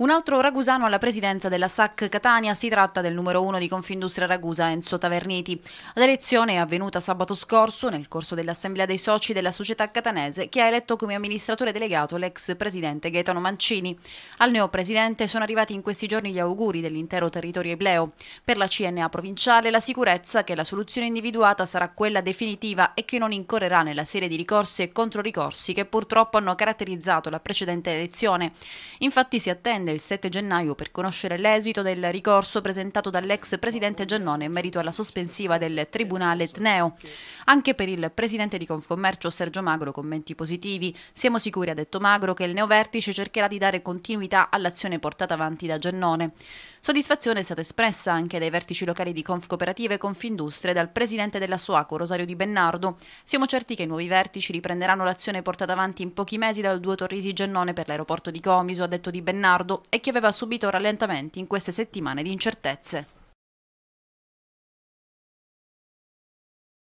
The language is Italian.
Un altro ragusano alla presidenza della SAC Catania si tratta del numero uno di Confindustria Ragusa, Enzo Taverniti. L'elezione è avvenuta sabato scorso nel corso dell'assemblea dei soci della società catanese che ha eletto come amministratore delegato l'ex presidente Gaetano Mancini. Al neopresidente sono arrivati in questi giorni gli auguri dell'intero territorio ebleo. Per la CNA provinciale la sicurezza che la soluzione individuata sarà quella definitiva e che non incorrerà nella serie di ricorsi e controricorsi che purtroppo hanno caratterizzato la precedente elezione. Infatti si attende agenda il 7 gennaio per conoscere l'esito del ricorso presentato dall'ex presidente Giannone in merito alla sospensiva del Tribunale Etneo. Anche per il presidente di Confcommercio Sergio Magro commenti positivi. Siamo sicuri, ha detto Magro, che il neovertice cercherà di dare continuità all'azione portata avanti da Giannone. Soddisfazione è stata espressa anche dai vertici locali di Confcooperative e Confindustria e dal presidente della Soaco Rosario Di Bennardo. Siamo certi che i nuovi vertici riprenderanno l'azione portata avanti in pochi mesi dal duo Torrisi-Giannone per l'aeroporto di Comiso, ha detto Di Bennardo, e che aveva subito rallentamenti in queste settimane di incertezze.